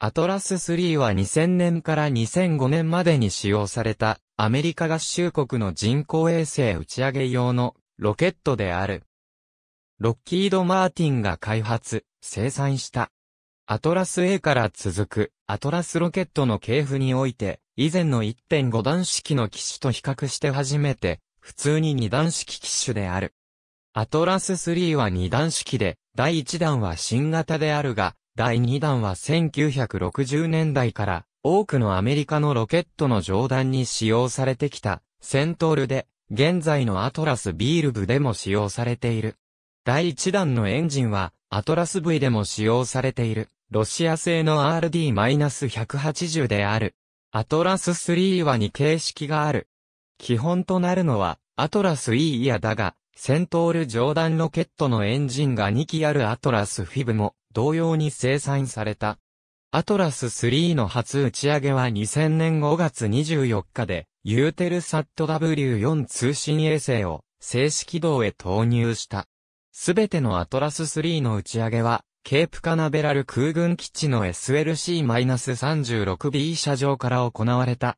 アトラス3は2000年から2005年までに使用されたアメリカ合衆国の人工衛星打ち上げ用のロケットである。ロッキード・マーティンが開発、生産した。アトラス A から続くアトラスロケットの系譜において、以前の1.5段式の機種と比較して初めて、普通に2段式機種である。アトラス3は2段式で、第1弾は新型であるが、第2弾は1960年代から多くのアメリカのロケットの上段に使用されてきたセントールで現在のアトラスビール部でも使用されている。第1弾のエンジンはアトラス V でも使用されているロシア製の RD-180 である。アトラス3は2形式がある。基本となるのはアトラス E やだが、セントール上段ロケットのエンジンが2機あるアトラスフィブも同様に生産された。アトラス3の初打ち上げは2000年5月24日で、ユーテルサット W4 通信衛星を正式道へ投入した。すべてのアトラス3の打ち上げは、ケープカナベラル空軍基地の SLC-36B 車上から行われた。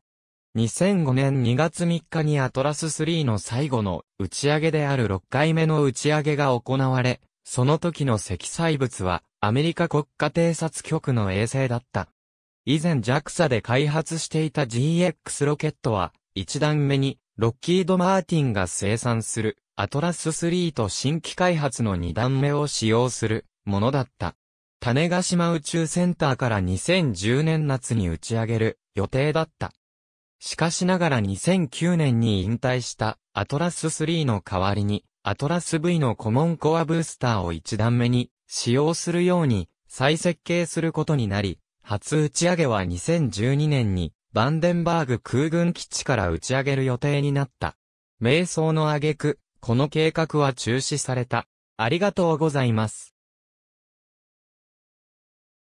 2005年2月3日にアトラス3の最後の打ち上げである6回目の打ち上げが行われ、その時の積載物はアメリカ国家偵察局の衛星だった。以前 JAXA で開発していた GX ロケットは、一段目にロッキード・マーティンが生産するアトラス3と新規開発の二段目を使用するものだった。種ヶ島宇宙センターから2010年夏に打ち上げる予定だった。しかしながら2009年に引退したアトラス3の代わりにアトラス V のコモンコアブースターを1段目に使用するように再設計することになり、初打ち上げは2012年にバンデンバーグ空軍基地から打ち上げる予定になった。瞑想の挙句、この計画は中止された。ありがとうございます。